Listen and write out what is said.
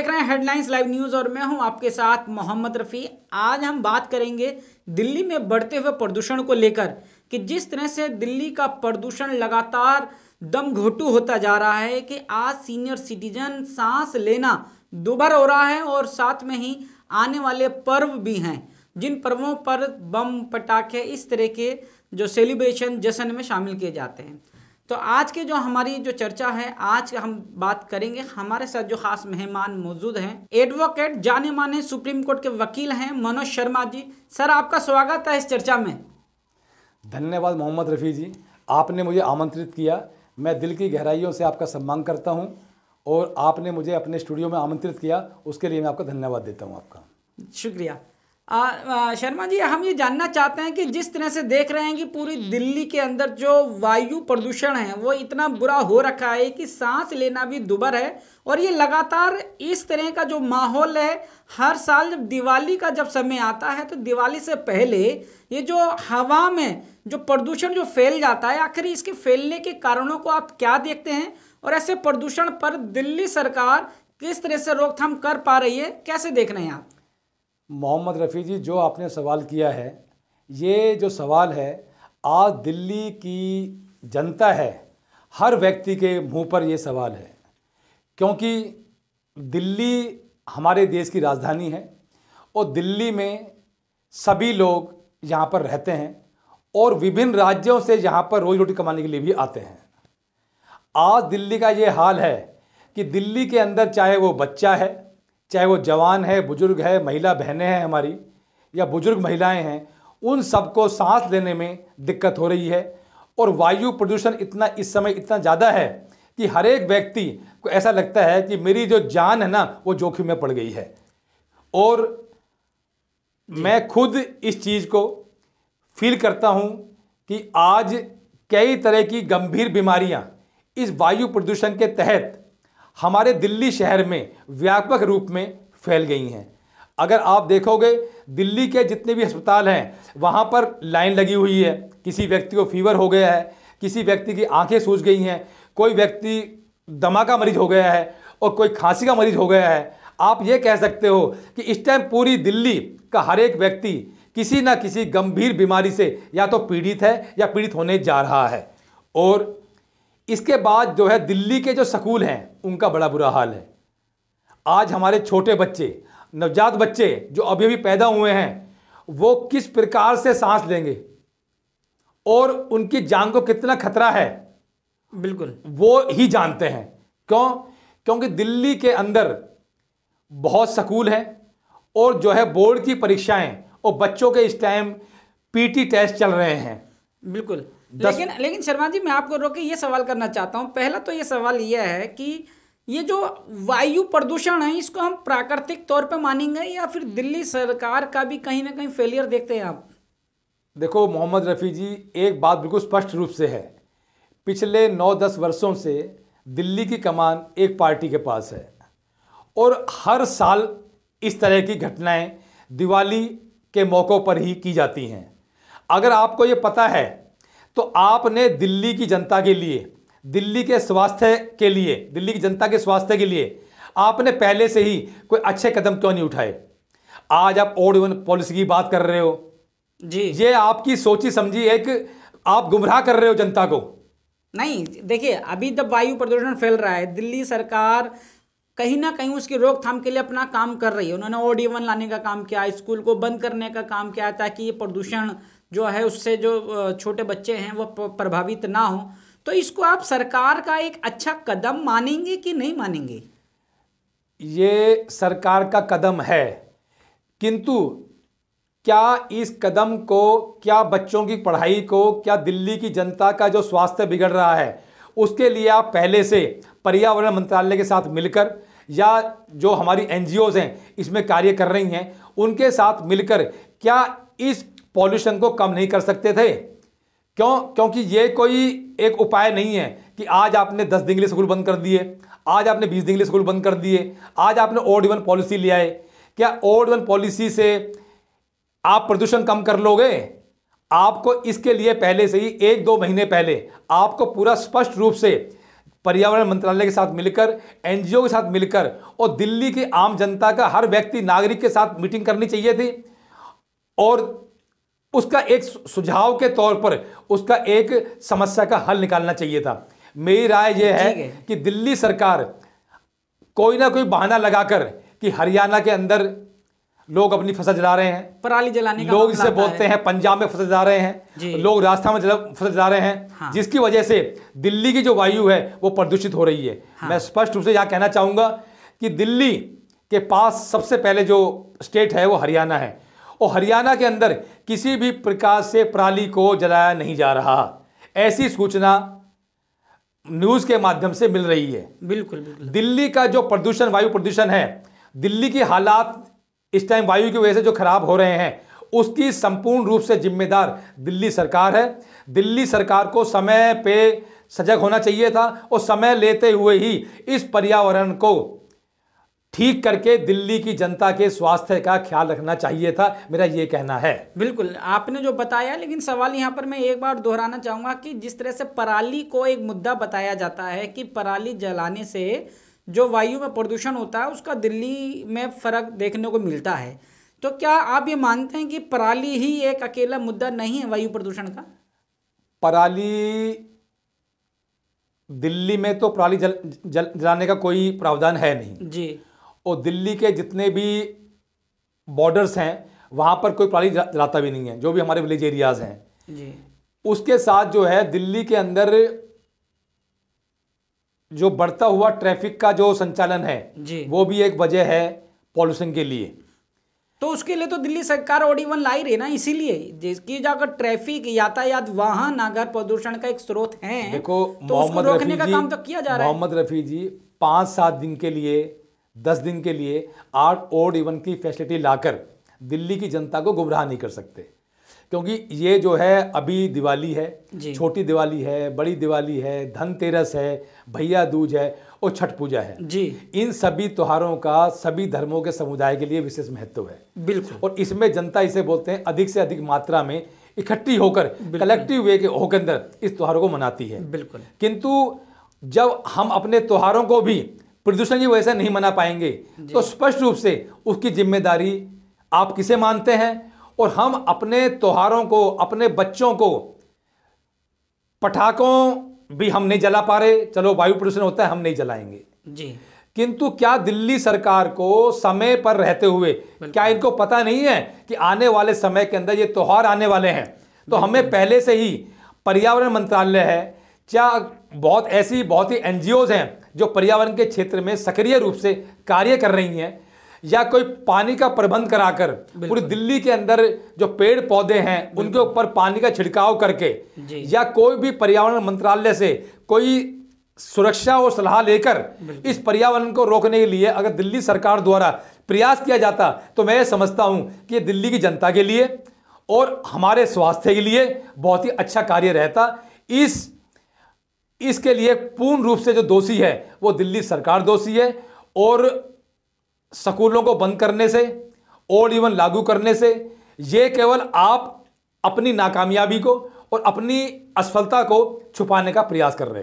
देख रहे हैं हेडलाइंस लाइव न्यूज और मैं हूं आपके साथ मोहम्मद रफी आज हम बात करेंगे दिल्ली में बढ़ते हुए प्रदूषण को लेकर कि जिस तरह से दिल्ली का प्रदूषण लगातार दम घोटू होता जा रहा है कि आज सीनियर सिटीजन सांस लेना दुभर हो रहा है और साथ में ही आने वाले पर्व भी हैं जिन पर्वों पर बम पटाखे इस तरह के जो सेलिब्रेशन जश्न में शामिल किए जाते हैं तो आज के जो हमारी जो चर्चा है आज हम बात करेंगे हमारे साथ जो खास मेहमान मौजूद हैं एडवोकेट जाने माने सुप्रीम कोर्ट के वकील हैं मनोज शर्मा जी सर आपका स्वागत है इस चर्चा में धन्यवाद मोहम्मद रफ़ी जी आपने मुझे आमंत्रित किया मैं दिल की गहराइयों से आपका सम्मान करता हूँ और आपने मुझे अपने स्टूडियो में आमंत्रित किया उसके लिए मैं आपका धन्यवाद देता हूँ आपका शुक्रिया शर्मा जी हम ये जानना चाहते हैं कि जिस तरह से देख रहे हैं कि पूरी दिल्ली के अंदर जो वायु प्रदूषण है वो इतना बुरा हो रखा है कि सांस लेना भी दुबर है और ये लगातार इस तरह का जो माहौल है हर साल जब दिवाली का जब समय आता है तो दिवाली से पहले ये जो हवा में जो प्रदूषण जो फैल जाता है आखिर इसके फैलने के कारणों को आप क्या देखते हैं और ऐसे प्रदूषण पर दिल्ली सरकार किस तरह से रोकथाम कर पा रही है कैसे देख रहे हैं आप मोहम्मद रफ़ी जी जो आपने सवाल किया है ये जो सवाल है आज दिल्ली की जनता है हर व्यक्ति के मुंह पर ये सवाल है क्योंकि दिल्ली हमारे देश की राजधानी है और दिल्ली में सभी लोग यहाँ पर रहते हैं और विभिन्न राज्यों से यहाँ पर रोजी रोटी कमाने के लिए भी आते हैं आज दिल्ली का ये हाल है कि दिल्ली के अंदर चाहे वो बच्चा है चाहे वो जवान है बुज़ुर्ग है महिला बहनें हैं हमारी या बुज़ुर्ग महिलाएं हैं उन सबको सांस लेने में दिक्कत हो रही है और वायु प्रदूषण इतना इस समय इतना ज़्यादा है कि हर एक व्यक्ति को ऐसा लगता है कि मेरी जो जान है ना वो जोखिम में पड़ गई है और मैं खुद इस चीज़ को फील करता हूँ कि आज कई तरह की गंभीर बीमारियाँ इस वायु प्रदूषण के तहत हमारे दिल्ली शहर में व्यापक रूप में फैल गई हैं अगर आप देखोगे दिल्ली के जितने भी अस्पताल हैं वहाँ पर लाइन लगी हुई है किसी व्यक्ति को फीवर हो गया है किसी व्यक्ति की आंखें सूज गई हैं कोई व्यक्ति दमा का मरीज हो गया है और कोई खांसी का मरीज हो गया है आप ये कह सकते हो कि इस टाइम पूरी दिल्ली का हर एक व्यक्ति किसी ना किसी गंभीर बीमारी से या तो पीड़ित है या पीड़ित होने जा रहा है और इसके बाद जो है दिल्ली के जो स्कूल हैं उनका बड़ा बुरा हाल है आज हमारे छोटे बच्चे नवजात बच्चे जो अभी अभी पैदा हुए हैं वो किस प्रकार से सांस लेंगे और उनकी जान को कितना खतरा है बिल्कुल वो ही जानते हैं क्यों क्योंकि दिल्ली के अंदर बहुत स्कूल हैं और जो है बोर्ड की परीक्षाएं और बच्चों के इस टाइम पीटी टेस्ट चल रहे हैं बिल्कुल लेकिन लेकिन शर्मा जी मैं आपको रोके ये सवाल करना चाहता हूँ पहला तो ये सवाल यह है कि ये जो वायु प्रदूषण है इसको हम प्राकृतिक तौर पर मानेंगे या फिर दिल्ली सरकार का भी कहीं ना कहीं फेलियर देखते हैं आप देखो मोहम्मद रफ़ी जी एक बात बिल्कुल स्पष्ट रूप से है पिछले नौ दस वर्षों से दिल्ली की कमान एक पार्टी के पास है और हर साल इस तरह की घटनाएं दिवाली के मौक़ों पर ही की जाती हैं अगर आपको ये पता है तो आपने दिल्ली की जनता के लिए दिल्ली के स्वास्थ्य के लिए दिल्ली की जनता के स्वास्थ्य के लिए आपने पहले से ही कोई अच्छे कदम क्यों नहीं उठाए आज आप ओड इवन पॉलिसी की बात कर रहे हो जी ये आपकी सोची समझी एक आप गुमराह कर रहे हो जनता को नहीं देखिए अभी जब वायु प्रदूषण फैल रहा है दिल्ली सरकार कहीं ना कहीं उसकी रोकथाम के लिए अपना काम कर रही है उन्होंने ओडी वन लाने का काम किया स्कूल को बंद करने का काम किया ताकि ये प्रदूषण जो है उससे जो छोटे बच्चे हैं वो प्रभावित ना हो तो इसको आप सरकार का एक अच्छा कदम मानेंगे कि नहीं मानेंगे ये सरकार का कदम है किंतु क्या इस कदम को क्या बच्चों की पढ़ाई को क्या दिल्ली की जनता का जो स्वास्थ्य बिगड़ रहा है उसके लिए आप पहले से पर्यावरण मंत्रालय के साथ मिलकर या जो हमारी एन हैं इसमें कार्य कर रही हैं उनके साथ मिलकर क्या इस पॉल्यूशन को कम नहीं कर सकते थे क्यों क्योंकि ये कोई एक उपाय नहीं है कि आज आपने दस दिन के लिए स्कूल बंद कर दिए आज आपने बीस दिन के लिए स्कूल बंद कर दिए आज आपने ओड इवन पॉलिसी लिया है क्या ओड इवन पॉलिसी से आप प्रदूषण कम कर लोगे आपको इसके लिए पहले से ही एक दो महीने पहले आपको पूरा स्पष्ट रूप से पर्यावरण मंत्रालय के साथ मिलकर एनजीओ के साथ मिलकर और दिल्ली की आम जनता का हर व्यक्ति नागरिक के साथ मीटिंग करनी चाहिए थी और उसका एक सुझाव के तौर पर उसका एक समस्या का हल निकालना चाहिए था मेरी राय यह है कि दिल्ली सरकार कोई ना कोई बहाना लगाकर कि हरियाणा के अंदर लोग अपनी फसल जला रहे हैं पराली जलाने का लोग इसे बोलते हैं पंजाब में फसल जला रहे हैं लोग राजस्थान में जला फसल जला रहे हैं हाँ। जिसकी वजह से दिल्ली की जो वायु है वो प्रदूषित हो रही है हाँ। मैं स्पष्ट रूप से यहाँ कहना चाहूँगा कि दिल्ली के पास सबसे पहले जो स्टेट है वो हरियाणा है और हरियाणा के अंदर किसी भी प्रकार से पराली को जलाया नहीं जा रहा ऐसी सूचना न्यूज़ के माध्यम से मिल रही है बिल्कुल बिल्कुल दिल्ली का जो प्रदूषण वायु प्रदूषण है दिल्ली की हालात इस टाइम वायु की वजह से जो खराब हो रहे हैं उसकी संपूर्ण रूप से जिम्मेदार दिल्ली सरकार है दिल्ली सरकार को समय पे सजग होना चाहिए था और समय लेते हुए ही इस पर्यावरण को ठीक करके दिल्ली की जनता के स्वास्थ्य का ख्याल रखना चाहिए था मेरा ये कहना है बिल्कुल आपने जो बताया लेकिन सवाल यहाँ पर मैं एक बार दोहराना चाहूँगा कि जिस तरह से पराली को एक मुद्दा बताया जाता है कि पराली जलाने से जो वायु में प्रदूषण होता है उसका दिल्ली में फ़र्क देखने को मिलता है तो क्या आप ये मानते हैं कि पराली ही एक अकेला मुद्दा नहीं है वायु प्रदूषण का पराली दिल्ली में तो पराली जल, जल जलाने का कोई प्रावधान है नहीं जी और दिल्ली के जितने भी बॉर्डर्स हैं वहाँ पर कोई पराली जलाता भी नहीं है जो भी हमारे विलेज एरियाज़ हैं जी उसके साथ जो है दिल्ली के अंदर जो बढ़ता हुआ ट्रैफिक का जो संचालन है जी वो भी एक वजह है पॉल्यूशन के लिए तो उसके लिए तो दिल्ली सरकार और इवन लाई रही ना इसीलिए जिसकी जाकर ट्रैफिक यातायात वाहन अगर प्रदूषण का एक स्रोत है देखो तो मोहम्मद तो किया जा रहा है मोहम्मद रफी जी पांच सात दिन के लिए दस दिन के लिए आठ ओड इवन की फैसिलिटी लाकर दिल्ली की जनता को गुमराह नहीं कर सकते क्योंकि ये जो है अभी दिवाली है छोटी दिवाली है बड़ी दिवाली है धनतेरस है भैया दूज है और छठ पूजा है जी इन सभी त्योहारों का सभी धर्मों के समुदाय के लिए विशेष महत्व है बिल्कुल और इसमें जनता इसे बोलते हैं अधिक से अधिक मात्रा में इकट्ठी होकर कलेक्टिव वे के होकर अंदर इस त्योहारों को मनाती है बिल्कुल किंतु जब हम अपने त्योहारों को भी प्रदूषण की वजह से नहीं मना पाएंगे तो स्पष्ट रूप से उसकी जिम्मेदारी आप किसे मानते हैं और हम अपने त्योहारों को अपने बच्चों को पटाखों भी हम नहीं जला पा रहे चलो वायु प्रदूषण होता है हम नहीं जलाएंगे जी किंतु क्या दिल्ली सरकार को समय पर रहते हुए क्या इनको पता नहीं है कि आने वाले समय के अंदर ये त्यौहार आने वाले हैं तो हमें पहले से ही पर्यावरण मंत्रालय है क्या बहुत ऐसी बहुत ही एन हैं जो पर्यावरण के क्षेत्र में सक्रिय रूप से कार्य कर रही हैं या कोई पानी का प्रबंध कराकर पूरी दिल्ली के अंदर जो पेड़ पौधे हैं उनके ऊपर पानी का छिड़काव करके या कोई भी पर्यावरण मंत्रालय से कोई सुरक्षा और सलाह लेकर इस पर्यावरण को रोकने के लिए अगर दिल्ली सरकार द्वारा प्रयास किया जाता तो मैं ये समझता हूँ कि दिल्ली की जनता के लिए और हमारे स्वास्थ्य के लिए बहुत ही अच्छा कार्य रहता इस इसके लिए पूर्ण रूप से जो दोषी है वो दिल्ली सरकार दोषी है और स्कूलों को बंद करने से ओल्ड इवन लागू करने से ये केवल आप अपनी नाकामयाबी को और अपनी असफलता को छुपाने का प्रयास कर रहे हो